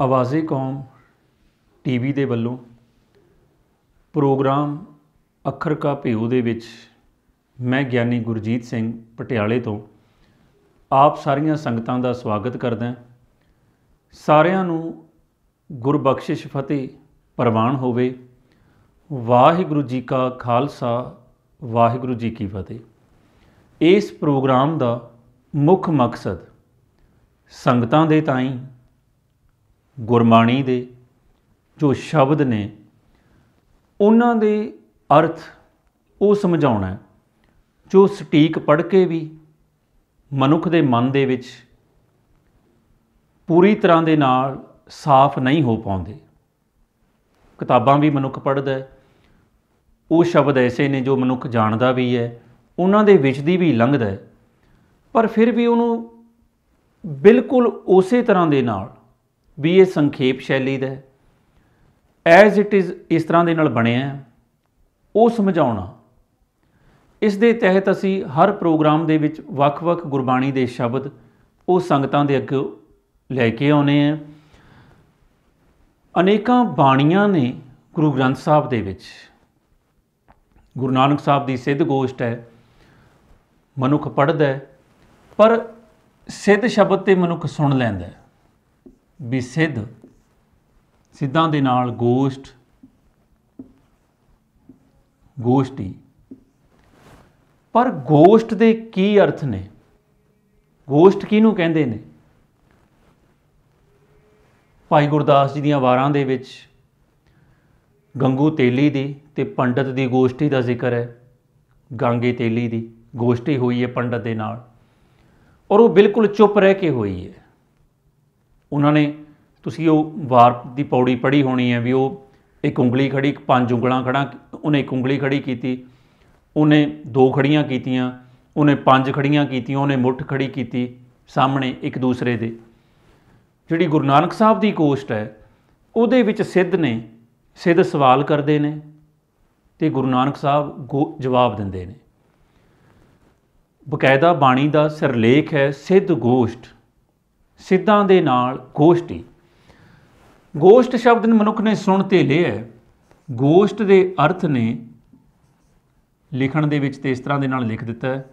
ਆਵਾਜ਼ੇ ਕੌਮ ਟੀਵੀ ਦੇ ਵੱਲੋਂ ਪ੍ਰੋਗਰਾਮ ਅੱਖਰ ਕਾ ਭਿਉ ਦੇ ਵਿੱਚ ਮੈਂ ਗਿਆਨੀ ਗੁਰਜੀਤ ਸਿੰਘ ਪਟਿਆਲੇ ਤੋਂ ਆਪ ਸਾਰੀਆਂ ਸੰਗਤਾਂ ਦਾ ਸਵਾਗਤ ਕਰਦਾ ਸਾਰਿਆਂ ਨੂੰ ਗੁਰਬਖਸ਼ਿਸ਼ ਫਤਿਹ ਪ੍ਰਵਾਨ ਹੋਵੇ ਵਾਹਿਗੁਰੂ ਜੀ ਕਾ ਖਾਲਸਾ ਵਾਹਿਗੁਰੂ ਜੀ ਕੀ ਫਤਿਹ ਇਸ ਪ੍ਰੋਗਰਾਮ ਦਾ ਮੁੱਖ ਮਕਸਦ ਸੰਗਤਾਂ ਦੇ ਤਾਈਂ ਗੁਰਬਾਣੀ ਦੇ ਜੋ ਸ਼ਬਦ ਨੇ ਉਹਨਾਂ ਦੇ ਅਰਥ ਉਹ ਸਮਝਾਉਣਾ ਜੋ ਸਟੀਕ ਪੜ੍ਹ ਕੇ ਵੀ ਮਨੁੱਖ ਦੇ ਮਨ ਦੇ ਵਿੱਚ ਪੂਰੀ ਤਰ੍ਹਾਂ ਦੇ ਨਾਲ ਸਾਫ਼ ਨਹੀਂ ਹੋ ਪਾਉਂਦੇ ਕਿਤਾਬਾਂ ਵੀ ਮਨੁੱਖ ਪੜ੍ਹਦਾ ਉਹ ਸ਼ਬਦ ਐਸੇ ਨੇ ਜੋ ਮਨੁੱਖ ਜਾਣਦਾ ਵੀ ਹੈ ਉਹਨਾਂ ਦੇ ਵਿੱਚ ਦੀ ਵੀ ਲੰਘਦਾ ਪਰ ਫਿਰ ਵੀ ਉਹਨੂੰ ਬਿਲਕੁਲ ਉਸੇ ਤਰ੍ਹਾਂ ਦੇ ਨਾਲ ਵੀ ਇਹ ਸੰਖੇਪ ਸ਼ੈਲੀ ਦਾ ਐਜ਼ ਇਟ ਇਜ਼ ਇਸ ਤਰ੍ਹਾਂ ਦੇ ਨਾਲ ਬਣਿਆ ਉਹ ਸਮਝਾਉਣਾ ਇਸ ਦੇ ਤਹਿਤ ਅਸੀਂ ਹਰ ਪ੍ਰੋਗਰਾਮ ਦੇ ਵਿੱਚ ਵੱਖ-ਵੱਖ ਗੁਰਬਾਣੀ ਦੇ ਸ਼ਬਦ ਉਹ ਸੰਗਤਾਂ ਦੇ ਅੱਗੇ ਲੈ ਕੇ ਆਉਨੇ ਆ ਅਨੇਕਾਂ ਬਾਣੀਆਂ ਨੇ ਗੁਰੂ ਗ੍ਰੰਥ ਸਾਹਿਬ ਦੇ ਵਿੱਚ ਗੁਰੂ ਨਾਨਕ ਸਾਹਿਬ ਦੀ ਸਿੱਧ ਗੋਸ਼ਟ ਹੈ ਮਨੁੱਖ ਪੜਦਾ ਹੈ ਪਰ ਸਿੱਧ ਸ਼ਬਦ ਤੇ ਮਨੁੱਖ ਸੁਣ ਲੈਂਦਾ ਹੈ ਵੀ ਸਿੱਧ ਸਿੱਧਾਂ ਦੇ ਨਾਲ ਗੋਸ਼ਟ ਗੋਸ਼ਟੀ ਪਰ ਗੋਸ਼ਟ ਦੇ ਕੀ ਅਰਥ ਨੇ ਗੋਸ਼ਟ ਕਿਹਨੂੰ ਕਹਿੰਦੇ ਨੇ ਭਾਈ ਗੁਰਦਾਸ ਜੀ ਦੀਆਂ ਵਾਰਾਂ ਦੇ ਵਿੱਚ ਗੰਗੂ ਤੇਲੀ ਦੀ ਤੇ ਪੰਡਤ ਦੀ ਗੋਸ਼ਟੀ ਦਾ ਜ਼ਿਕਰ ਹੈ ਗਾਂਗੇ ਤੇਲੀ ਦੀ ਗੋਸ਼ਟੀ ਹੋਈ ਹੈ ਪੰਡਤ ਦੇ ਨਾਲ ਔਰ ਉਹ ਬਿਲਕੁਲ ਚੁੱਪ ਰਹਿ ਕੇ ਹੋਈ ਹੈ ਉਹਨਾਂ ਨੇ ਤੁਸੀਂ ਉਹ ਵਾਰ ਦੀ ਪੌੜੀ ਪੜ੍ਹੀ ਹੋਣੀ ਹੈ ਵੀ ਉਹ ਇੱਕ ਉਂਗਲੀ ਖੜੀ ਪੰਜ ਉਂਗਲਾਂ ਖੜਾ ਉਹਨੇ ਇੱਕ ਉਂਗਲੀ ਖੜੀ ਕੀਤੀ ਉਹਨੇ ਦੋ ਖੜੀਆਂ ਕੀਤੀਆਂ ਉਹਨੇ ਪੰਜ ਖੜੀਆਂ ਕੀਤੀਆਂ ਉਹਨੇ ਮੁੱਠ ਖੜੀ ਕੀਤੀ ਸਾਹਮਣੇ ਇੱਕ ਦੂਸਰੇ ਦੇ ਜਿਹੜੀ ਗੁਰੂ ਨਾਨਕ ਸਾਹਿਬ ਦੀ ਕੋਸ਼ਟ ਹੈ ਉਹਦੇ ਵਿੱਚ ਸਿੱਧ ਨੇ ਸਿੱਧ ਸਵਾਲ ਕਰਦੇ ਨੇ ਤੇ ਗੁਰੂ ਨਾਨਕ ਸਾਹਿਬ ਜਵਾਬ ਦਿੰਦੇ ਨੇ ਬਕਾਇਦਾ ਬਾਣੀ ਦਾ ਸਿਰਲੇਖ ਹੈ ਸਿੱਧ ਗੋਸ਼ਟ ਸਿੱਧਾਂ ਦੇ ਨਾਲ ਗੋਸ਼ਟੀ ਗੋਸ਼ਟ ਸ਼ਬਦ ਨੂੰ ਮਨੁੱਖ ਨੇ ਸੁਣ ਤੇ ਲਿਆ ਗੋਸ਼ਟ ਦੇ ਅਰਥ ਨੇ ਲਿਖਣ ਦੇ ਵਿੱਚ ਤੇ ਇਸ ਤਰ੍ਹਾਂ ਦੇ ਨਾਲ ਲਿਖ ਦਿੱਤਾ ਹੈ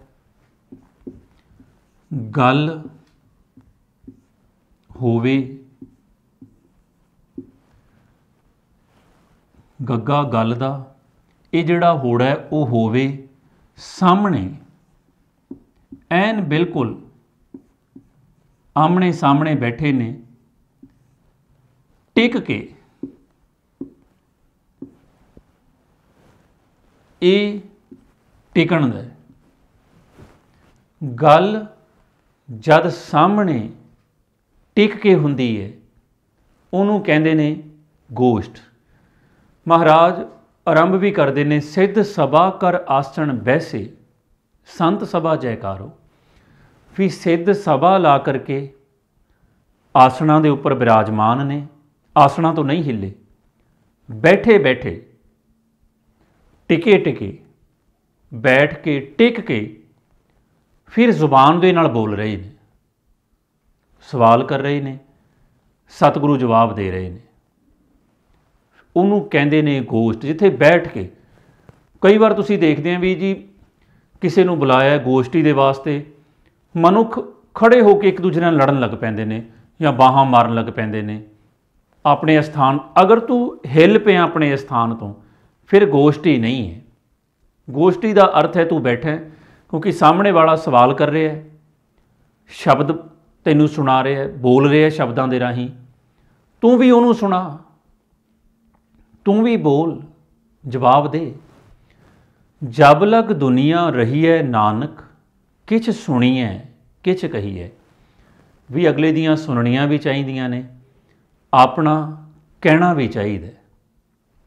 ਗੱਲ ਹੋਵੇ ਗੱਗਾ ਗੱਲ ਦਾ ਇਹ ਜਿਹੜਾ ਹੋੜਾ ਉਹ ਹੋਵੇ ਸਾਹਮਣੇ ਐਨ ਬਿਲਕੁਲ ਆਮਣੇ ਸਾਹਮਣੇ ਬੈਠੇ ਨੇ ਟਿਕ ਕੇ ਇਹ ਟਿਕਣ ਦਾ ਗੱਲ ਜਦ ਸਾਹਮਣੇ ਟਿਕ ਕੇ ਹੁੰਦੀ ਹੈ ਉਹਨੂੰ ਕਹਿੰਦੇ ਨੇ ਗੋਸ਼ਟ ਮਹਾਰਾਜ ਆਰੰਭ ਵੀ ਕਰਦੇ ਨੇ ਸਿੱਧ ਸਭਾ ਕਰ ਆਸਣ ਬੈਸੇ ਸੰਤ ਸਭਾ ਜੈਕਾਰੋ ਵੀ ਸਿੱਧ ਸਭਾ ਲਾ ਕਰਕੇ ਆਸਣਾ ਦੇ ਉੱਪਰ ਬਿਰਾਜਮਾਨ ਨੇ ਆਸਣਾ ਤੋਂ ਨਹੀਂ ਹਿੱਲੇ ਬੈਠੇ ਬੈਠੇ ਟਿਕੇ ਟਿਕੇ ਬੈਠ ਕੇ ਟਿਕ ਕੇ ਫਿਰ ਜ਼ੁਬਾਨ ਦੇ ਨਾਲ ਬੋਲ ਰਹੇ ਨੇ ਸਵਾਲ ਕਰ ਰਹੇ ਨੇ ਸਤਿਗੁਰੂ ਜਵਾਬ ਦੇ ਰਹੇ ਨੇ ਉਹਨੂੰ ਕਹਿੰਦੇ ਨੇ ਗੋਸ਼ਟ ਜਿੱਥੇ ਬੈਠ ਕੇ ਕਈ ਵਾਰ ਤੁਸੀਂ ਦੇਖਦੇ ਆਂ ਵੀ ਜੀ ਕਿਸੇ ਨੂੰ ਬੁਲਾਇਆ ਗੋਸ਼ਟੀ ਦੇ ਵਾਸਤੇ ਮਨੁੱਖ ਖੜੇ ਹੋ ਕੇ ਇੱਕ ਦੂਜੇ ਨਾਲ ਲੜਨ ਲੱਗ ਪੈਂਦੇ ਨੇ ਜਾਂ ਬਾਹਾਂ ਮਾਰਨ ਲੱਗ ਪੈਂਦੇ ਨੇ ਆਪਣੇ ਸਥਾਨ ਅਗਰ ਤੂੰ ਹਿੱਲ ਪਿਆ ਆਪਣੇ ਸਥਾਨ ਤੋਂ ਫਿਰ ਗੋਸ਼ਟੀ ਨਹੀਂ ਹੈ ਗੋਸ਼ਟੀ ਦਾ ਅਰਥ ਹੈ ਤੂੰ ਬੈਠਾ ਕਿਉਂਕਿ ਸਾਹਮਣੇ ਵਾਲਾ ਸਵਾਲ ਕਰ ਰਿਹਾ ਹੈ ਸ਼ਬਦ ਤੈਨੂੰ ਸੁਣਾ ਰਿਹਾ ਹੈ ਬੋਲ ਰਿਹਾ ਹੈ ਸ਼ਬਦਾਂ ਦੇ ਰਾਹੀਂ ਤੂੰ ਵੀ ਉਹਨੂੰ ਸੁਣਾ ਤੂੰ ਵੀ ਬੋਲ ਜਵਾਬ ਦੇ ਜਬ ਲਗ ਦੁਨੀਆ ਰਹੀ ਹੈ ਨਾਨਕ ਕਿਛ ਸੁਣੀਐ ਕਿਛ ਕਹੀਏ ਵੀ ਅਗਲੇ ਦੀਆਂ ਸੁਣਨੀਆਂ ਵੀ ਚਾਹੀਦੀਆਂ ਨੇ ਆਪਣਾ ਕਹਿਣਾ ਵੀ ਚਾਹੀਦਾ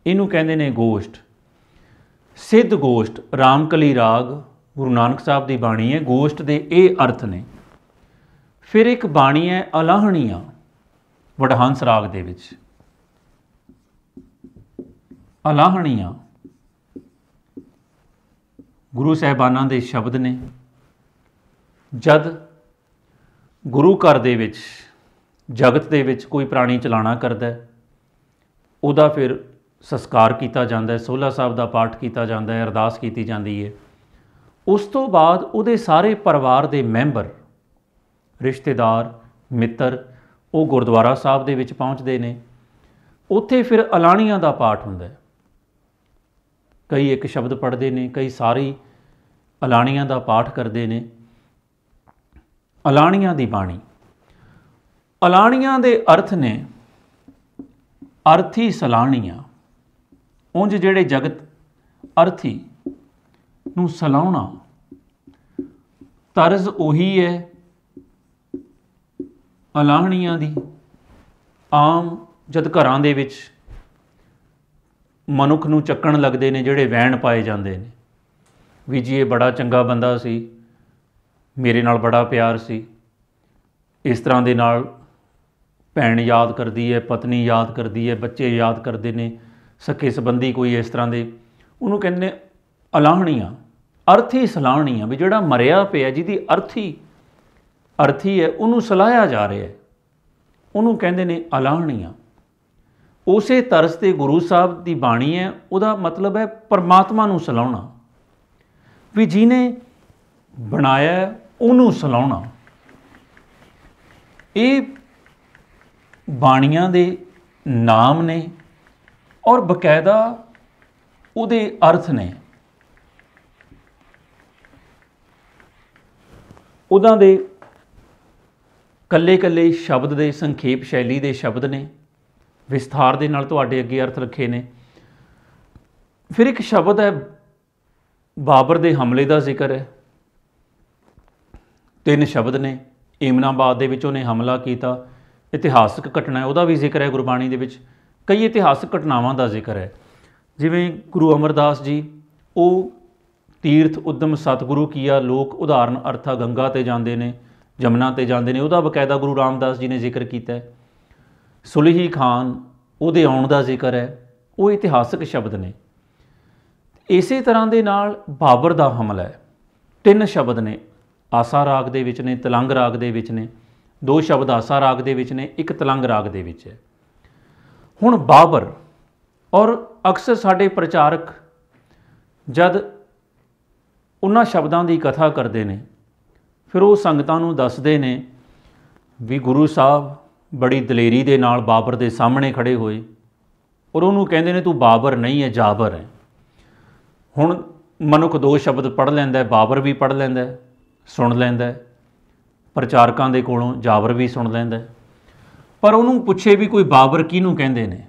ਇਹਨੂੰ ਕਹਿੰਦੇ ਨੇ ਗੋਸ਼ਟ ਸਿੱਧ ਗੋਸ਼ਟ ਰਾਮਕਲੀ ਰਾਗ ਗੁਰੂ ਨਾਨਕ ਸਾਹਿਬ ਦੀ ਬਾਣੀ ਹੈ ਗੋਸ਼ਟ ਦੇ ਇਹ ਅਰਥ ਨੇ ਫਿਰ ਇੱਕ ਬਾਣੀ ਹੈ ਅਲਾਹਣੀਆਂ ਵਡਹੰਸ ਰਾਗ ਦੇ ਵਿੱਚ ਅਲਾਹਣੀਆਂ ਗੁਰੂ ਸਹਿਬਾਨਾਂ ਦੇ ਸ਼ਬਦ ਨੇ ਜਦ ਗੁਰੂ ਘਰ ਦੇ ਵਿੱਚ ਜਗਤ ਦੇ ਵਿੱਚ ਕੋਈ ਪ੍ਰਾਣੀ ਚਲਾਣਾ ਕਰਦਾ ਹੈ ਉਹਦਾ ਫਿਰ ਸੰਸਕਾਰ ਕੀਤਾ ਜਾਂਦਾ ਹੈ ਸੋਹਲਾ ਸਾਹਿਬ ਦਾ ਪਾਠ ਕੀਤਾ ਜਾਂਦਾ ਹੈ ਅਰਦਾਸ ਕੀਤੀ ਜਾਂਦੀ ਹੈ ਉਸ ਤੋਂ ਬਾਅਦ ਉਹਦੇ ਸਾਰੇ ਪਰਿਵਾਰ ਦੇ ਮੈਂਬਰ ਰਿਸ਼ਤੇਦਾਰ ਮਿੱਤਰ ਉਹ ਗੁਰਦੁਆਰਾ ਸਾਹਿਬ ਦੇ ਵਿੱਚ ਪਹੁੰਚਦੇ ਨੇ ਉੱਥੇ ਫਿਰ ਅਲਾਣੀਆਂ ਦਾ ਪਾਠ ਹੁੰਦਾ ਹੈ ਕਈ ਇੱਕ ਸ਼ਬਦ ਪੜ੍ਹਦੇ ਨੇ ਕਈ ਸਾਰੀ ਅਲਾਣੀਆਂ ਦਾ ਪਾਠ ਕਰਦੇ ਨੇ ਅਲਾਣੀਆਂ ਦੀ ਬਾਣੀ ਅਲਾਣੀਆਂ ਦੇ ਅਰਥ ਨੇ ਅਰਥੀ ਸਲਾਣੀਆਂ ਉੰਜ ਜਿਹੜੇ ਜਗਤ ਅਰਥੀ ਨੂੰ ਸਲਾਉਣਾ ਤਰਜ਼ ਉਹੀ ਹੈ ਅਲਾਣੀਆਂ ਦੀ ਆਮ ਜਦ ਘਰਾਂ ਦੇ ਵਿੱਚ ਮਨੁੱਖ ਨੂੰ ਚੱਕਣ ਲੱਗਦੇ ਨੇ ਜਿਹੜੇ ਵੈਣ ਪਾਏ ਜਾਂਦੇ ਨੇ ਵੀ ਜੀ ਇਹ ਬੜਾ ਚੰਗਾ ਬੰਦਾ ਸੀ ਮੇਰੇ ਨਾਲ ਬੜਾ ਪਿਆਰ ਸੀ ਇਸ ਤਰ੍ਹਾਂ ਦੇ ਨਾਲ ਭੈਣ ਯਾਦ ਕਰਦੀ ਹੈ ਪਤਨੀ ਯਾਦ ਕਰਦੀ ਹੈ ਬੱਚੇ ਯਾਦ ਕਰਦੇ ਨੇ ਸਕੇ ਸੰਬੰਧੀ ਕੋਈ ਇਸ ਤਰ੍ਹਾਂ ਦੇ ਉਹਨੂੰ ਕਹਿੰਦੇ ਅਲਾਹਣੀਆਂ ਅਰਥੀ ਸਲਾਹਣੀਆਂ ਵੀ ਜਿਹੜਾ ਮਰਿਆ ਪਿਆ ਜਿਹਦੀ ਅਰਥੀ ਅਰਥੀ ਹੈ ਉਹਨੂੰ ਸਲਾਇਆ ਜਾ ਰਿਹਾ ਹੈ ਉਹਨੂੰ ਕਹਿੰਦੇ ਨੇ ਅਲਾਹਣੀਆਂ ਉਸੇ ਤਰਸ ਤੇ ਗੁਰੂ ਸਾਹਿਬ ਦੀ ਬਾਣੀ ਹੈ ਉਹਦਾ ਮਤਲਬ ਹੈ ਪਰਮਾਤਮਾ ਨੂੰ ਸਲਾਉਣਾ ਵੀ ਜਿਹਨੇ ਬਣਾਇਆ ਉਹਨੂੰ ਸਲਾਉਣਾ ਇਹ ਬਾਣੀਆਂ ਦੇ ਨਾਮ ਨੇ ਔਰ ਬਕਾਇਦਾ ਉਹਦੇ ਅਰਥ ਨੇ ਉਹਨਾਂ ਦੇ ਕੱਲੇ-ਕੱਲੇ ਸ਼ਬਦ ਦੇ ਸੰਖੇਪ ਸ਼ੈਲੀ ਦੇ ਸ਼ਬਦ ਨੇ ਵਿਸਥਾਰ ਦੇ ਨਾਲ ਤੁਹਾਡੇ ਅੱਗੇ ਅਰਥ ਰੱਖੇ ਨੇ ਫਿਰ ਇੱਕ ਸ਼ਬਦ ਹੈ ਬਾਬਰ ਦੇ ਹਮਲੇ ਦਾ ਜ਼ਿਕਰ ਹੈ ਤਿੰਨ ਸ਼ਬਦ ਨੇ ਏਮਨਾਬਾਦ ਦੇ ਵਿੱਚ ਉਹਨੇ ਹਮਲਾ ਕੀਤਾ ਇਤਿਹਾਸਿਕ ਘਟਨਾ ਉਹਦਾ ਵੀ ਜ਼ਿਕਰ ਹੈ ਗੁਰਬਾਣੀ ਦੇ ਵਿੱਚ ਕਈ ਇਤਿਹਾਸਿਕ ਘਟਨਾਵਾਂ ਦਾ ਜ਼ਿਕਰ ਹੈ ਜਿਵੇਂ ਗੁਰੂ ਅਮਰਦਾਸ ਜੀ ਉਹ ਤੀਰਥ ਉਦਮ ਸਤਿਗੁਰੂ ਕੀਆ ਲੋਕ ਉਦਾਹਰਨ ਅਰਥਾ ਗੰਗਾ ਤੇ ਜਾਂਦੇ ਨੇ ਜਮਨਾ ਤੇ ਜਾਂਦੇ ਨੇ ਉਹਦਾ ਬਕਾਇਦਾ ਗੁਰੂ ਰਾਮਦਾਸ ਜੀ ਨੇ ਜ਼ਿਕਰ ਕੀਤਾ ਹੈ ਸੁਲਹੀ ਖਾਨ ਉਹਦੇ ਆਉਣ ਦਾ ਜ਼ਿਕਰ ਹੈ ਉਹ ਇਤਿਹਾਸਿਕ ਸ਼ਬਦ ਨੇ ਇਸੇ ਤਰ੍ਹਾਂ ਦੇ ਨਾਲ ਬਾਬਰ ਦਾ ਹਮਲਾ ਹੈ ਤਿੰਨ ਸ਼ਬਦ ਨੇ ਆਸਾ ਰਾਗ ਦੇ ਵਿੱਚ ਨੇ ਤਲੰਗ ਰਾਗ ਦੇ ਵਿੱਚ ਨੇ ਦੋ ਸ਼ਬਦ ਆਸਾ ਰਾਗ ਦੇ ਵਿੱਚ ਨੇ ਇੱਕ ਤਲੰਗ ਰਾਗ ਦੇ ਵਿੱਚ ਹੈ ਹੁਣ ਬਾਬਰ ਔਰ ਅਕਸਰ ਸਾਡੇ ਪ੍ਰਚਾਰਕ ਜਦ ਉਹਨਾਂ ਸ਼ਬਦਾਂ ਦੀ ਕਥਾ ਕਰਦੇ ਨੇ ਫਿਰ ਉਹ ਸੰਗਤਾਂ ਨੂੰ ਦੱਸਦੇ ਨੇ ਵੀ ਗੁਰੂ ਸਾਹਿਬ ਬੜੀ ਦਲੇਰੀ ਦੇ ਨਾਲ ਬਾਬਰ ਦੇ ਸਾਹਮਣੇ ਖੜੇ ਹੋਏ ਔਰ ਉਹਨੂੰ ਕਹਿੰਦੇ ਨੇ ਤੂੰ ਬਾਬਰ ਨਹੀਂ ਹੈ ਜਾਬਰ ਹੈ ਹੁਣ ਮਨੁੱਖ ਦੋ ਸ਼ਬਦ ਪੜ ਲੈਂਦਾ ਹੈ ਬਾਬਰ ਵੀ ਪੜ ਲੈਂਦਾ ਹੈ ਸੁਣ ਲੈਂਦਾ ਹੈ ਪ੍ਰਚਾਰਕਾਂ ਦੇ ਕੋਲੋਂ ਜਾਬਰ ਵੀ ਸੁਣ ਲੈਂਦਾ ਹੈ ਪਰ ਉਹਨੂੰ ਪੁੱਛੇ ਵੀ ਕੋਈ ਬਾਬਰ ਕਿਹਨੂੰ ਕਹਿੰਦੇ ਨੇ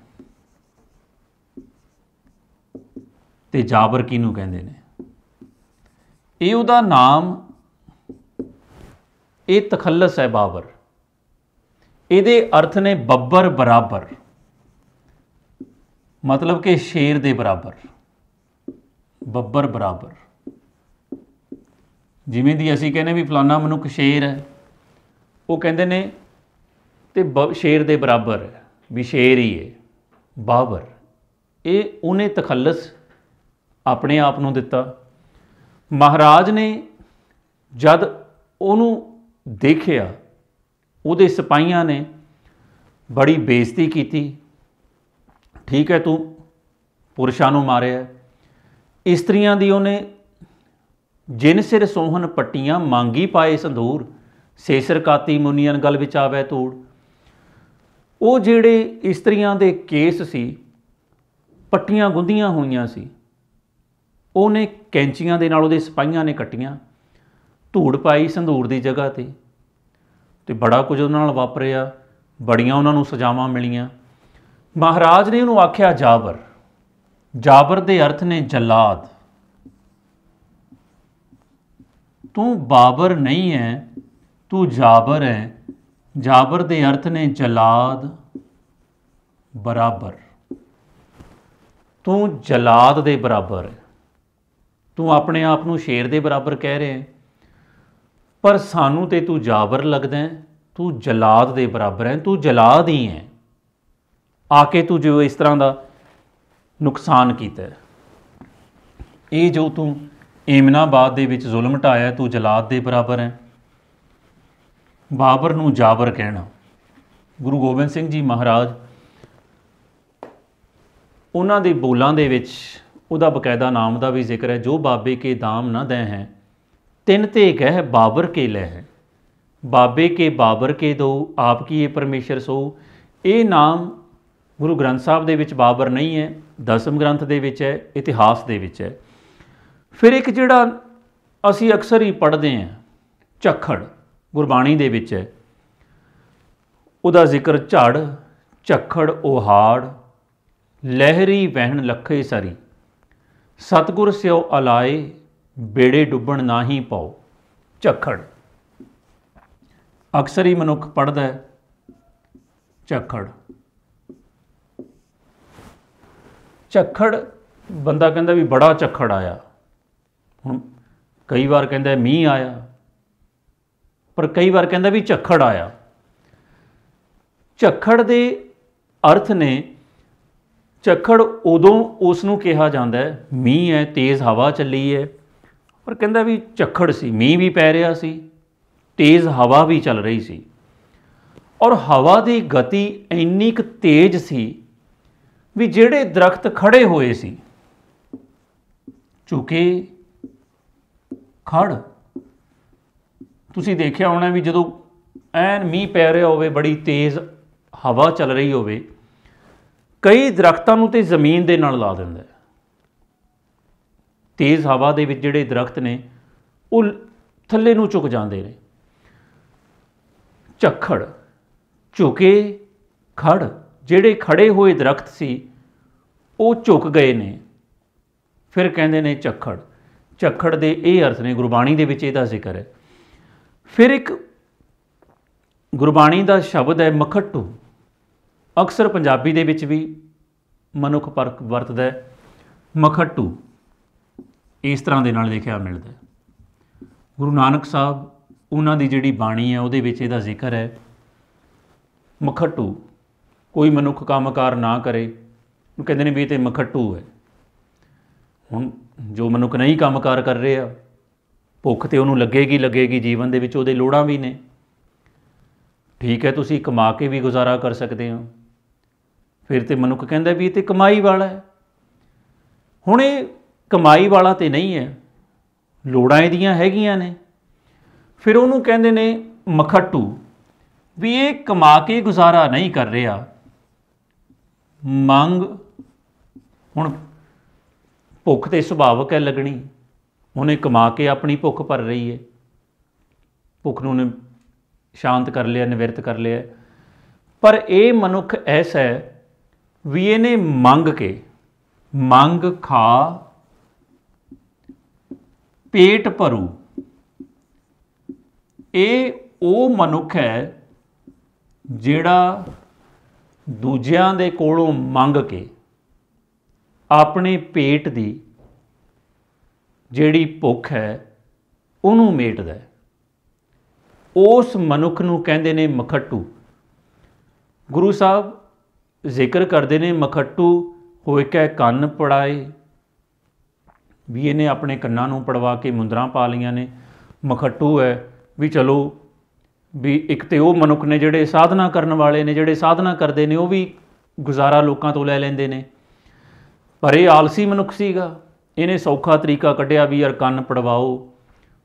ਤੇ ਜਾਬਰ ਕਿਹਨੂੰ ਕਹਿੰਦੇ ਨੇ ਇਹ ਉਹਦਾ ਨਾਮ ਇਹ ਤਖੱਲਸ ਹੈ ਬਾਬਰ ਇਹਦੇ ਅਰਥ ਨੇ ਬੱਬਰ ਬਰਾਬਰ ਮਤਲਬ ਕਿ ਸ਼ੇਰ ਦੇ ਬਰਾਬਰ ਬੱਬਰ ਬਰਾਬਰ ਜਿਵੇਂ ਦੀ ਅਸੀਂ ਕਹਿੰਦੇ ਵੀ ਫਲਾਣਾ ਮਨੁੱਖ ਸ਼ੇਰ ਹੈ ਉਹ ਕਹਿੰਦੇ ਨੇ ਤੇ ਸ਼ੇਰ ਦੇ ਬਰਾਬਰ ਵੀ ਸ਼ੇਰ ਹੀ ਹੈ ਬਾਬਰ ਇਹ ਉਹਨੇ ਤਖੱਲਸ ਆਪਣੇ ਆਪ ਨੂੰ ਦਿੱਤਾ ਮਹਾਰਾਜ ਨੇ ਜਦ ਉਹਨੂੰ ਦੇਖਿਆ ਉਹਦੇ ਸਿਪਾਹੀਆਂ ਨੇ ਬੜੀ ਬੇਇੱਜ਼ਤੀ ਕੀਤੀ ਠੀਕ ਹੈ ਤੂੰ ਪੁਰਸ਼ਾਂ ਨੂੰ ਮਾਰਿਆ ਇਸਤਰੀਆਂ ਦੀ ਉਹਨੇ ਜਿਨ ਸਿਰ ਸੋਹਣ ਪੱਟੀਆਂ ਮੰਗੀ ਪਾਏ ਸੰਧੂਰ ਸੇਸਰ ਕਾਤੀ ਮੁਨੀਆਂ ਗਲ ਵਿੱਚ ਆਵੇ ਤੋੜ ਉਹ ਜਿਹੜੇ ਇਸਤਰੀਆਂ ਦੇ ਕੇਸ ਸੀ ਪੱਟੀਆਂ ਗੁੰਦੀਆਂ ਹੋਈਆਂ ਸੀ ਉਹਨੇ ਕੈਂਚੀਆਂ ਦੇ ਨਾਲ ਉਹਦੇ ਸਿਪਾਹੀਆਂ ਨੇ ਕੱਟੀਆਂ ਧੂੜ ਪਾਈ ਸੰਧੂਰ ਦੀ ਜਗ੍ਹਾ ਤੇ ਤੇ ਬੜਾ ਕੁਝ ਉਹਨਾਂ ਨਾਲ ਵਾਪਰਿਆ ਬੜੀਆਂ ਉਹਨਾਂ ਨੂੰ ਸਜ਼ਾਵਾਂ ਮਿਲੀਆਂ ਮਹਾਰਾਜ ਨੇ ਉਹਨੂੰ ਆਖਿਆ ਜਾਬਰ ਜਾਬਰ ਦੇ ਅਰਥ ਨੇ ਜਲਾਦ ਤੂੰ ਬਾਬਰ ਨਹੀਂ ਹੈ ਤੂੰ ਜਾਬਰ ਹੈ ਜਾਬਰ ਦੇ ਅਰਥ ਨੇ ਜਲਾਦ ਬਰਾਬਰ ਤੂੰ ਜਲਾਦ ਦੇ ਬਰਾਬਰ ਹੈ ਤੂੰ ਆਪਣੇ ਆਪ ਨੂੰ ਸ਼ੇਰ ਦੇ ਬਰਾਬਰ ਕਹਿ ਰਿਹਾ ਹੈ ਪਰ ਸਾਨੂੰ ਤੇ ਤੂੰ ਜਾਬਰ ਲੱਗਦਾ ਹੈ ਤੂੰ ਜਲਾਦ ਦੇ ਬਰਾਬਰ ਹੈ ਤੂੰ ਜਲਾਦ ਹੀ ਹੈ ਆ ਕੇ ਤੂੰ ਜੋ ਇਸ ਤਰ੍ਹਾਂ ਦਾ ਨੁਕਸਾਨ ਕੀਤਾ ਇਹ ਜੋ ਤੂੰ ਏਮਨਾਬਾਦ ਦੇ ਵਿੱਚ ਜ਼ੁਲਮ ਢਾਇਆ ਤੂੰ ਜਲਾਦ ਦੇ ਬਰਾਬਰ ਹੈ ਬਾਬਰ ਨੂੰ ਜਾਬਰ ਕਹਿਣਾ ਗੁਰੂ ਗੋਬਿੰਦ ਸਿੰਘ ਜੀ ਮਹਾਰਾਜ ਉਹਨਾਂ ਦੇ ਬੋਲਾਂ ਦੇ ਵਿੱਚ ਉਹਦਾ ਬਕਾਇਦਾ ਨਾਮ ਦਾ ਵੀ ਜ਼ਿਕਰ ਹੈ ਜੋ ਬਾਬੇ ਕੇ ਦਾਮ ਨਾ ਦੇ ਹੈ ਤਿੰਨ ਤੇ ਕਹਿ ਬਾਬਰ ਕੇ ਲੈ ਹੈ ਬਾਬੇ ਕੇ ਬਾਬਰ ਕੇ ਦੋ ਆਪ ਕੀ ਇਹ ਪਰਮੇਸ਼ਰ ਸੋ ਇਹ ਨਾਮ ਗੁਰੂ ਗ੍ਰੰਥ ਸਾਹਿਬ ਦੇ ਵਿੱਚ ਬਾਬਰ ਨਹੀਂ ਹੈ ਦਸਮ ਗ੍ਰੰਥ ਦੇ ਵਿੱਚ ਹੈ ਇਤਿਹਾਸ ਦੇ ਵਿੱਚ ਹੈ ਫਿਰ ਇੱਕ ਜਿਹੜਾ ਅਸੀਂ ਅਕਸਰ ਹੀ ਪੜ੍ਹਦੇ ਆਂ ਝਖੜ ਗੁਰਬਾਣੀ ਦੇ ਵਿੱਚ ਹੈ ਉਹਦਾ ਜ਼ਿਕਰ ਝੜ ਝਖੜ ਉਹਾੜ ਲਹਿਰੀ ਵਹਿਣ ਲੱਖੇ ਸਾਰੀ ਸਤਗੁਰ ਸਿਓ ਅਲਾਏ ਬੇੜੇ ਡੁੱਬਣ ਨਾਹੀ ਪਾਉ ਪਾਓ ਝਖੜ ਅਕਸਰ ਹੀ ਮਨੁੱਖ ਪੜਦਾ ਹੈ ਝਖੜ ਝਖੜ ਬੰਦਾ ਕਹਿੰਦਾ ਵੀ ਬੜਾ ਝਖੜ ਆਇਆ ਹੁਣ ਕਈ ਵਾਰ ਕਹਿੰਦਾ ਮੀਂਹ ਆਇਆ ਪਰ ਕਈ ਵਾਰ ਕਹਿੰਦਾ ਵੀ ਝੱਖੜ ਆਇਆ ਝੱਖੜ ਦੇ ਅਰਥ ਨੇ ਝੱਖੜ ਉਦੋਂ ਉਸ ਨੂੰ ਕਿਹਾ ਜਾਂਦਾ ਹੈ ਮੀਂਹ ਹੈ ਤੇਜ਼ ਹਵਾ ਚੱਲੀ ਹੈ ਪਰ ਕਹਿੰਦਾ ਵੀ ਝੱਖੜ ਸੀ ਮੀਂਹ ਵੀ ਪੈ ਰਿਹਾ ਸੀ ਤੇਜ਼ ਹਵਾ ਵੀ ਚੱਲ ਰਹੀ ਸੀ ਔਰ ਹਵਾ ਦੀ ਗਤੀ ਇੰਨੀ ਕੁ ਤੇਜ਼ ਸੀ ਵੀ ਜਿਹੜੇ ਦਰਖਤ ਖੜੇ ਹੋਏ ਸੀ ਚੁਕੇ ਖੜ ਤੁਸੀਂ ਦੇਖਿਆ ਹੋਣਾ ਵੀ ਜਦੋਂ ਐਨ ਮੀਂਹ ਪੈ ਰਿਹਾ ਹੋਵੇ ਬੜੀ ਤੇਜ਼ ਹਵਾ ਚੱਲ ਰਹੀ ਹੋਵੇ ਕਈ ਦਰਖਤਾਂ ਨੂੰ ਤੇ ਜ਼ਮੀਨ ਦੇ ਨਾਲ ਲਾ ਦਿੰਦਾ ਹੈ ਤੇਜ਼ ਹਵਾ ਦੇ ਵਿੱਚ ਜਿਹੜੇ ਦਰਖਤ ਨੇ ਉਹ ਥੱਲੇ ਨੂੰ ਝੁਕ ਜਾਂਦੇ ਨੇ ਝੱਖੜ ਝੁਕੇ ਖੜ ਜਿਹੜੇ ਖੜੇ ਹੋਏ ਦਰਖਤ ਸੀ ਉਹ ਝੁਕ ਗਏ ਨੇ ਫਿਰ ਕਹਿੰਦੇ ਨੇ ਝੱਖੜ ਝੱਖੜ ਦੇ ਇਹ ਅਰਥ ਨੇ ਗੁਰਬਾਣੀ ਦੇ ਵਿੱਚ ਇਹਦਾ ਜ਼ਿਕਰ ਹੈ ਫਿਰ ਇੱਕ ਗੁਰਬਾਣੀ ਦਾ ਸ਼ਬਦ ਹੈ ਮਖੱਟੂ ਅਕਸਰ ਪੰਜਾਬੀ ਦੇ ਵਿੱਚ ਵੀ ਮਨੁੱਖ ਪਰਕ ਵਰਤਦਾ ਮਖੱਟੂ ਇਸ ਤਰ੍ਹਾਂ ਦੇ ਨਾਲ ਦੇਖਿਆ ਮਿਲਦਾ ਹੈ ਗੁਰੂ ਨਾਨਕ ਸਾਹਿਬ ਉਹਨਾਂ ਦੀ ਜਿਹੜੀ ਬਾਣੀ ਹੈ ਉਹਦੇ ਵਿੱਚ ਇਹਦਾ ਜ਼ਿਕਰ ਹੈ ਮਖੱਟੂ ਕੋਈ ਮਨੁੱਖ ਕੰਮਕਾਰ ਨਾ ਕਰੇ ਉਹ ਕਹਿੰਦੇ ਨੇ ਵੀ ਤੇ ਮਖੱਟੂ ਹੈ ਹੁਣ ਜੋ ਮਨੁੱਖ ਨਹੀਂ ਕੰਮਕਾਰ ਕਰ ਰਿਹਾ ਭੁੱਖ ਤੇ ਉਹਨੂੰ ਲੱਗੇਗੀ ਲੱਗੇਗੀ ਜੀਵਨ ਦੇ ਵਿੱਚ ਉਹਦੇ ਲੋੜਾਂ ਵੀ ਨੇ ਠੀਕ ਹੈ ਤੁਸੀਂ ਕਮਾ ਕੇ ਵੀ ਗੁਜ਼ਾਰਾ ਕਰ ਸਕਦੇ ਹੋ ਫਿਰ ਤੇ ਮਨੁੱਖ ਕਹਿੰਦਾ ਵੀ ਇਹ ਤੇ ਕਮਾਈ ਵਾਲਾ ਹੈ ਹੁਣ ਇਹ ਕਮਾਈ ਵਾਲਾ ਤੇ ਨਹੀਂ ਹੈ ਲੋੜਾਂ ਇਹਦੀਆਂ ਹੈਗੀਆਂ ਨੇ ਫਿਰ ਉਹਨੂੰ ਕਹਿੰਦੇ ਨੇ ਮਖੱਟੂ ਵੀ ਇਹ ਕਮਾ ਕੇ ਗੁਜ਼ਾਰਾ ਨਹੀਂ ਕਰ ਰਿਹਾ ਮੰਗ ਹੁਣ ਭੁੱਖ ਤੇ ਸੁਭਾਵਕ ਹੈ ਲੱਗਣੀ ਉਹਨੇ ਕਮਾ ਕੇ ਆਪਣੀ ਭੁੱਖ ਭਰ ਰਹੀ ਹੈ ਭੁੱਖ ਨੂੰ ਨੇ ਸ਼ਾਂਤ ਕਰ ਲਿਆ ਨਿਵਰਤ ਕਰ ਲਿਆ ਪਰ ਇਹ ਮਨੁੱਖ ਐਸਾ ਹੈ ਵੀ ਇਹਨੇ ਮੰਗ ਕੇ ਮੰਗ ਖਾ ਪੇਟ ਭਰੂ ਇਹ ਉਹ ਮਨੁੱਖ ਹੈ ਜਿਹੜਾ ਦੂਜਿਆਂ ਦੇ ਕੋਲੋਂ ਮੰਗ ਕੇ ਆਪਣੇ ਪੇਟ ਦੀ ਜਿਹੜੀ ਭੁੱਖ ਹੈ ਉਹਨੂੰ ਮੇਟਦਾ ਉਸ ਮਨੁੱਖ ਨੂੰ ਕਹਿੰਦੇ ਨੇ ਮਖੱਟੂ ਗੁਰੂ ਸਾਹਿਬ ਜ਼ਿਕਰ ਕਰਦੇ ਨੇ ਮਖੱਟੂ ਹੋਇ ਕੈ ਕੰਨ ਪੜਾਏ ਵੀ ਇਹਨੇ ਆਪਣੇ ਕੰਨਾਂ ਨੂੰ ਪੜਵਾ ਕੇ ਮੁੰਦਰਾ ਪਾ ਲੀਆਂ ਨੇ ਮਖੱਟੂ ਹੈ ਵੀ ਚਲੋ ਵੀ ਇੱਕ ਤੇ ਉਹ ਮਨੁੱਖ ਨੇ ਜਿਹੜੇ ਸਾਧਨਾ ਕਰਨ ਵਾਲੇ ਨੇ ਜਿਹੜੇ ਸਾਧਨਾ ਕਰਦੇ ਨੇ ਉਹ ਵੀ ਗੁਜ਼ਾਰਾ ਲੋਕਾਂ ਤੋਂ ਲੈ ਲੈਂਦੇ ਨੇ ਪਰ ਇਹ ਆਲਸੀ ਮਨੁੱਖ ਸੀਗਾ ਇਹਨੇ ਸੌਖਾ ਤਰੀਕਾ ਕੱਢਿਆ ਵੀ ਯਾਰ ਕੰਨ ਪੜਵਾਓ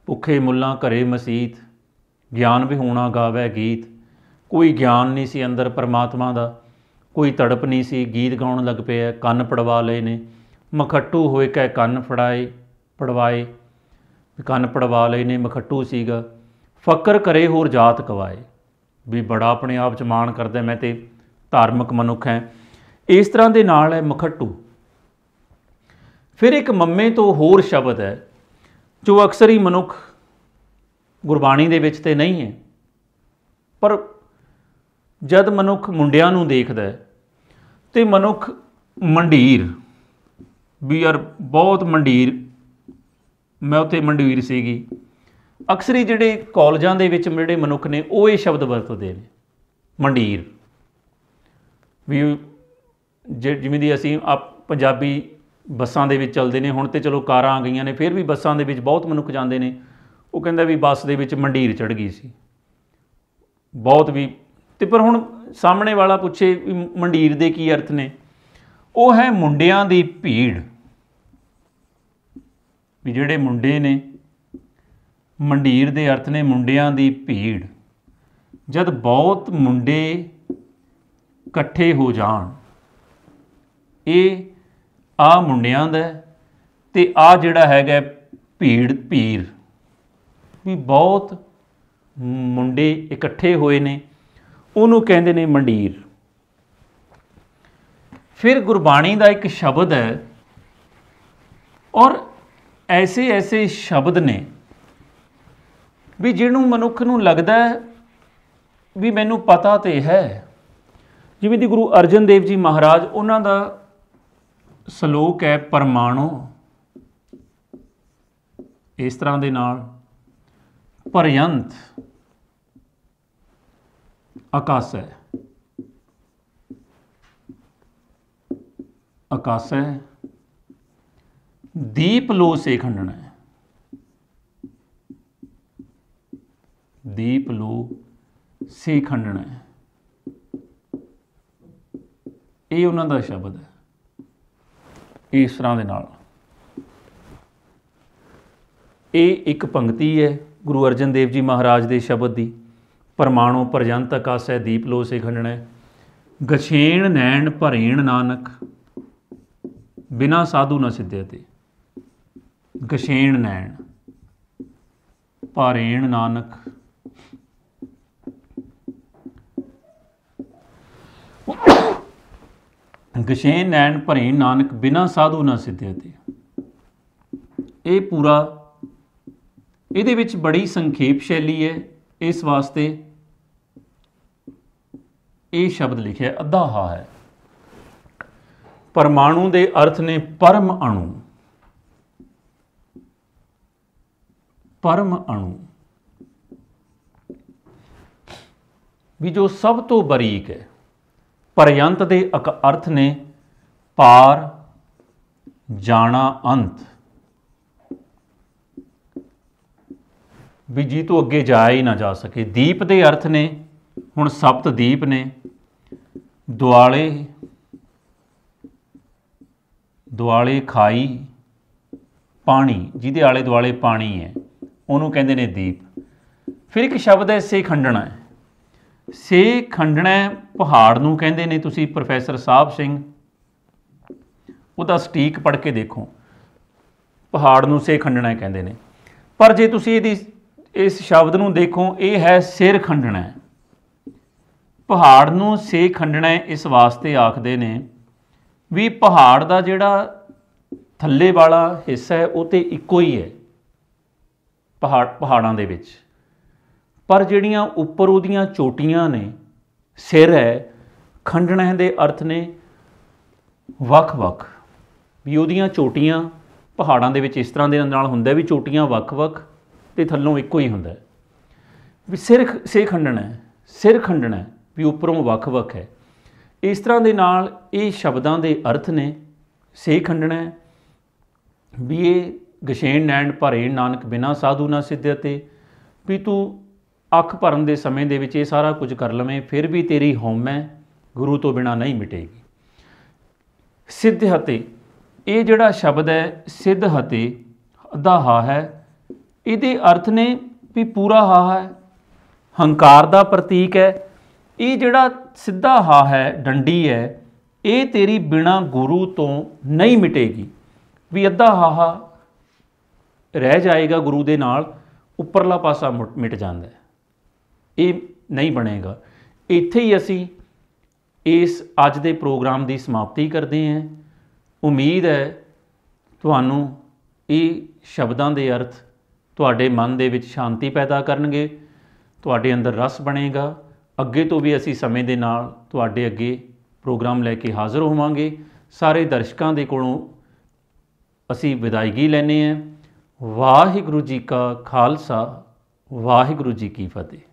ਭੁੱਖੇ ਮੁੱਲਾਂ ਘਰੇ ਮਸੀਤ ਗਿਆਨ ਵੀ ਹੋਣਾ ਗਾਵੇ ਗੀਤ ਕੋਈ ਗਿਆਨ ਨਹੀਂ ਸੀ ਅੰਦਰ ਪਰਮਾਤਮਾ ਦਾ ਕੋਈ ਤੜਪ ਨਹੀਂ ਸੀ ਗੀਤ ਗਾਉਣ ਲੱਗ ਆ ਕੰਨ ਪੜਵਾ ਲਏ ਨੇ ਮਖੱਟੂ ਹੋਏ ਕੈ ਕੰਨ ਫੜਾਏ ਪੜਵਾਏ ਕੰਨ ਪੜਵਾ ਲਏ ਨੇ ਮਖੱਟੂ ਸੀਗਾ ਫਕਰ ਕਰੇ ਹੋਰ ਜਾਤ ਕਵਾਏ ਵੀ ਬੜਾ ਆਪਣੇ ਆਪ ਚ ਮਾਣ ਕਰਦਾ ਮੈਂ ਤੇ ਧਾਰਮਿਕ ਮਨੁੱਖ ਐ ਇਸ ਤਰ੍ਹਾਂ ਦੇ ਨਾਲ ਐ ਮਖੱਟੂ ਫਿਰ ਇੱਕ ਮੰਮੇ ਤੋਂ ਹੋਰ ਸ਼ਬਦ ਹੈ ਜੋ ਅਕਸਰ ਹੀ ਮਨੁੱਖ ਗੁਰਬਾਣੀ ਦੇ ਵਿੱਚ ਤੇ ਨਹੀਂ ਹੈ ਪਰ ਜਦ ਮਨੁੱਖ ਮੁੰਡਿਆਂ ਨੂੰ ਦੇਖਦਾ ਹੈ ਤੇ ਮਨੁੱਖ ਮੰਡੀਰ ਵੀ ਯਾਰ ਬਹੁਤ ਮੰਡੀਰ ਮੈਂ ਉੱਥੇ ਮੰਡੀਰ ਸੀਗੀ ਅਕਸਰ ਹੀ ਜਿਹੜੇ ਕਾਲਜਾਂ ਦੇ ਵਿੱਚ ਜਿਹੜੇ ਮਨੁੱਖ ਨੇ ਉਹ ਇਹ ਸ਼ਬਦ ਵਰਤਦੇ ਨੇ ਮੰਡੀਰ ਵੀ ਜਿਵੇਂ ਦੀ ਅਸੀਂ ਆਪ ਪੰਜਾਬੀ ਬੱਸਾਂ ਦੇ ਵਿੱਚ ਚੱਲਦੇ ਨੇ ਹੁਣ ਤੇ ਚਲੋ ਕਾਰਾਂ ਆ ਗਈਆਂ ਨੇ ਫਿਰ ਵੀ ਬੱਸਾਂ ਦੇ ਵਿੱਚ ਬਹੁਤ ਮਨੁੱਖ ਜਾਂਦੇ ਨੇ ਉਹ ਕਹਿੰਦਾ ਵੀ ਬੱਸ ਦੇ ਵਿੱਚ ਮੰਡੀਰ ਚੜ ਗਈ ਸੀ ਬਹੁਤ ਵੀ ਤੇ ਪਰ ਹੁਣ ਸਾਹਮਣੇ ਵਾਲਾ ਪੁੱਛੇ ਵੀ ਮੰਡੀਰ ਦੇ ਕੀ ਅਰਥ ਨੇ ਉਹ ਹੈ ਮੁੰਡਿਆਂ ਦੀ ਭੀੜ ਵੀ ਜਿਹੜੇ ਮੁੰਡੇ ਨੇ ਮੰਡੀਰ ਦੇ ਅਰਥ ਨੇ ਮੁੰਡਿਆਂ ਦੀ ਭੀੜ ਜਦ ਬਹੁਤ ਮੁੰਡੇ ਇਕੱਠੇ ਹੋ ਜਾਣ ਇਹ ਆ ਮੁੰਡਿਆਂ ਦਾ ਤੇ ਆ ਜਿਹੜਾ ਹੈਗਾ ਭੀੜ ਪੀਰ ਵੀ ਬਹੁਤ ਮੁੰਡੇ ਇਕੱਠੇ ਹੋਏ ਨੇ ਉਹਨੂੰ ਕਹਿੰਦੇ ਨੇ ਮੰਡੀਰ ਫਿਰ ਗੁਰਬਾਣੀ ਦਾ ਇੱਕ ਸ਼ਬਦ ਹੈ ਔਰ ਐਸੇ ਐਸੇ ਸ਼ਬਦ ਨੇ ਵੀ ਜਿਹਨੂੰ ਮਨੁੱਖ ਨੂੰ ਲੱਗਦਾ ਵੀ ਮੈਨੂੰ ਪਤਾ ਤੇ ਹੈ ਜਿਵੇਂ ਦੀ ਗੁਰੂ ਅਰਜਨ ਦੇਵ ਜੀ ਮਹਾਰਾਜ ਉਹਨਾਂ ਦਾ ਸ਼ਲੋਕ ਹੈ ਪਰਮਾਣੂ ਇਸ ਤਰ੍ਹਾਂ ਦੇ ਨਾਲ ਪਰਯੰਤ ਆਕਾਸ਼ ਹੈ ਆਕਾਸ਼ ਹੈ ਦੀਪ ਲੋ ਸੇ ਖੰਡਣਾ ਹੈ ਦੀਪ ਲੋ ਸੇ ਖੰਡਣਾ ਹੈ ਇਹ ਉਹਨਾਂ ਦਾ ਸ਼ਬਦ ਹੈ ਇਸ ਤਰ੍ਹਾਂ ਦੇ ਨਾਲ ਇਹ ਇੱਕ ਪੰਕਤੀ ਹੈ ਗੁਰੂ ਅਰਜਨ ਦੇਵ ਜੀ ਮਹਾਰਾਜ ਦੇ ਸ਼ਬਦ ਦੀ ਪਰਮਾਣੂ ਪਰਜੰਤ ਆਕਾਸੈ ਦੀਪ ਲੋ ਖੰਡਣਾ ਗਛੇਣ ਨੈਣ ਭਰੇਣ ਨਾਨਕ ਬਿਨਾ ਸਾਧੂ ਨਾ ਸਿੱਧੇ ਤੇ ਗਛੇਣ ਨੈਣ ਭਰੇਣ ਨਾਨਕ ਗਸ਼ੇਨ ਨੈਣ ਭਰੇ ਨਾਨਕ ਬਿਨਾ ਸਾਧੂ ਨਾ ਸਿੱਧਿਆ ਤੇ ਇਹ ਪੂਰਾ ਇਹਦੇ ਵਿੱਚ ਬੜੀ ਸੰਖੇਪ ਸ਼ੈਲੀ ਹੈ ਇਸ ਵਾਸਤੇ ਇਹ ਸ਼ਬਦ ਲਿਖਿਆ ਅੱਧਾ ਹਾ ਹੈ ਪਰਮਾਣੂ ਦੇ ਅਰਥ ਨੇ ਪਰਮ ਅਣੂ ਪਰਮ ਅਣੂ ਵੀ ਜੋ ਸਭ ਤੋਂ ਬਰੀਕ ਹੈ ਪਰਯੰਤ ਦੇ ਇੱਕ ਅਰਥ ਨੇ ਪਾਰ ਜਾਣਾ ਅੰਤ ਵੀ ਜੀ ਤੋਂ ਅੱਗੇ ਜਾਇਆ ਹੀ ਨਾ ਜਾ ਸਕੇ ਦੀਪ ਦੇ ਅਰਥ ਨੇ ਹੁਣ ਸਪਤ ਦੀਪ ਨੇ ਦੁਆਲੇ ਦੁਆਲੇ ਖਾਈ ਪਾਣੀ ਜਿਹਦੇ ਆਲੇ ਦੁਆਲੇ ਪਾਣੀ ਹੈ ਉਹਨੂੰ ਕਹਿੰਦੇ ਨੇ ਦੀਪ ਫਿਰ ਇੱਕ ਸ਼ਬਦ ਹੈ ਸੇ ਖੰਡਣਾ ਹੈ ਸੇ ਖੰਡਣਾ ਪਹਾੜ ਨੂੰ ਕਹਿੰਦੇ ਨੇ ਤੁਸੀਂ ਪ੍ਰੋਫੈਸਰ ਸਾਹਿਬ ਸਿੰਘ ਉਹਦਾ ਸਟੀਕ ਪੜ੍ਹ ਕੇ ਦੇਖੋ ਪਹਾੜ ਨੂੰ ਸੇ ਖੰਡਣਾ ਕਹਿੰਦੇ ਨੇ ਪਰ ਜੇ ਤੁਸੀਂ ਇਹਦੀ ਇਸ ਸ਼ਬਦ ਨੂੰ ਦੇਖੋ ਇਹ ਹੈ ਸਿਰ ਖੰਡਣਾ ਪਹਾੜ ਨੂੰ ਸੇ ਖੰਡਣਾ ਇਸ ਵਾਸਤੇ ਆਖਦੇ ਨੇ ਵੀ ਪਹਾੜ ਦਾ ਜਿਹੜਾ ਥੱਲੇ ਵਾਲਾ ਹਿੱਸਾ ਹੈ ਉਹ ਤੇ ਇੱਕੋ ਹੀ ਹੈ ਪਹਾੜ ਪਹਾੜਾਂ ਦੇ ਵਿੱਚ ਪਰ ਜਿਹੜੀਆਂ ਉੱਪਰ ਉਹਦੀਆਂ ਚੋਟੀਆਂ ਨੇ ਸਿਰ ਹੈ ਖੰਡਣਾ ਦੇ ਅਰਥ ਨੇ ਵੱਖ-ਵੱਖ ਵੀ ਉਹਦੀਆਂ ਚੋਟੀਆਂ ਪਹਾੜਾਂ ਦੇ ਵਿੱਚ ਇਸ ਤਰ੍ਹਾਂ ਦੇ ਨਾਲ ਹੁੰਦਾ ਵੀ ਚੋਟੀਆਂ ਵੱਖ-ਵੱਖ ਤੇ ਥੱਲੋਂ ਇੱਕੋ ਹੀ ਹੁੰਦਾ ਵੀ ਸਿਰ ਸੇ ਖੰਡਣਾ ਹੈ ਸਿਰ ਖੰਡਣਾ ਵੀ ਉੱਪਰੋਂ ਵੱਖ-ਵੱਖ ਹੈ ਇਸ ਤਰ੍ਹਾਂ ਦੇ ਨਾਲ ਇਹ ਸ਼ਬਦਾਂ ਦੇ ਅਰਥ ਨੇ ਸੇ ਖੰਡਣਾ ਵੀ ਇਹ ਗਸ਼ੇਨ ਨੈਣ ਭਰੇ ਨਾਨਕ ਬਿਨਾ ਸਾਧੂ ਨਾ ਸਿੱਧਿਆ ਤੇ ਵੀ ਤੂੰ ਅੱਖ ਭਰਨ ਦੇ ਸਮੇਂ ਦੇ ਵਿੱਚ ਇਹ ਸਾਰਾ ਕੁਝ ਕਰ ਲਵੇਂ ਫਿਰ ਵੀ ਤੇਰੀ ਹਉਮੈ ਗੁਰੂ ਤੋਂ ਬਿਨਾ ਨਹੀਂ ਮਿਟੇਗੀ ਸਿੱਧ ਹਤੇ ਇਹ ਜਿਹੜਾ ਸ਼ਬਦ ਹੈ ਸਿੱਧ ਹਤੇ ਦਾ ਹਾ ਹੈ ਇਹਦੇ ਅਰਥ ਨੇ ਵੀ ਪੂਰਾ ਹਾ ਹੈ ਹੰਕਾਰ ਦਾ ਪ੍ਰਤੀਕ ਹੈ ਇਹ ਜਿਹੜਾ ਸਿੱਧਾ ਹਾ ਹੈ ਡੰਡੀ ਹੈ ਇਹ ਤੇਰੀ ਬਿਨਾ ਗੁਰੂ ਤੋਂ ਨਹੀਂ ਮਿਟੇਗੀ ਵੀ ਅੱਧਾ ਹਾ ਰਹਿ ਜਾਏਗਾ ਗੁਰੂ ਦੇ ਨਾਲ ਉੱਪਰਲਾ ਪਾਸਾ ਮਿਟ ਜਾਂਦਾ ਹੈ ਇਹ ਨਹੀਂ ਬਣੇਗਾ ਇੱਥੇ ਹੀ ਅਸੀਂ ਇਸ ਅੱਜ ਦੇ ਪ੍ਰੋਗਰਾਮ ਦੀ ਸਮਾਪਤੀ ਕਰਦੇ ਹਾਂ ਉਮੀਦ ਹੈ ਤੁਹਾਨੂੰ ਇਹ ਸ਼ਬਦਾਂ ਦੇ ਅਰਥ ਤੁਹਾਡੇ ਮਨ ਦੇ ਵਿੱਚ ਸ਼ਾਂਤੀ ਪੈਦਾ ਕਰਨਗੇ ਤੁਹਾਡੇ ਅੰਦਰ ਰਸ ਬਣੇਗਾ ਅੱਗੇ ਤੋਂ ਵੀ ਅਸੀਂ ਸਮੇਂ ਦੇ ਨਾਲ ਤੁਹਾਡੇ ਅੱਗੇ ਪ੍ਰੋਗਰਾਮ ਲੈ ਕੇ ਹਾਜ਼ਰ ਹੋਵਾਂਗੇ ਸਾਰੇ ਦਰਸ਼ਕਾਂ ਦੇ ਕੋਲੋਂ ਅਸੀਂ ਵਿਦਾਇਗੀ ਲੈਨੇ ਆ ਵਾਹਿਗੁਰੂ ਜੀ ਕਾ ਖਾਲਸਾ ਵਾਹਿਗੁਰੂ ਜੀ ਕੀ ਫਤਿਹ